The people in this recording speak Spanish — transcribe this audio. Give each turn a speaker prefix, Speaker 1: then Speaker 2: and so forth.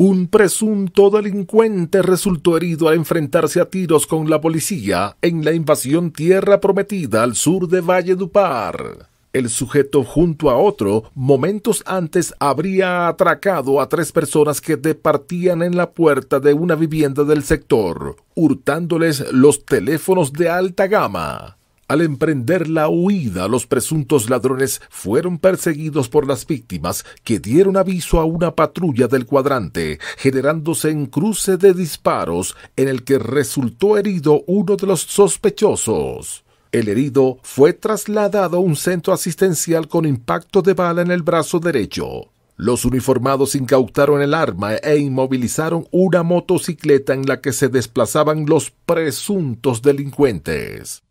Speaker 1: Un presunto delincuente resultó herido al enfrentarse a tiros con la policía en la invasión Tierra Prometida al sur de Valledupar. El sujeto junto a otro, momentos antes, habría atracado a tres personas que departían en la puerta de una vivienda del sector, hurtándoles los teléfonos de alta gama. Al emprender la huida, los presuntos ladrones fueron perseguidos por las víctimas, que dieron aviso a una patrulla del cuadrante, generándose en cruce de disparos en el que resultó herido uno de los sospechosos. El herido fue trasladado a un centro asistencial con impacto de bala en el brazo derecho. Los uniformados incautaron el arma e inmovilizaron una motocicleta en la que se desplazaban los presuntos delincuentes.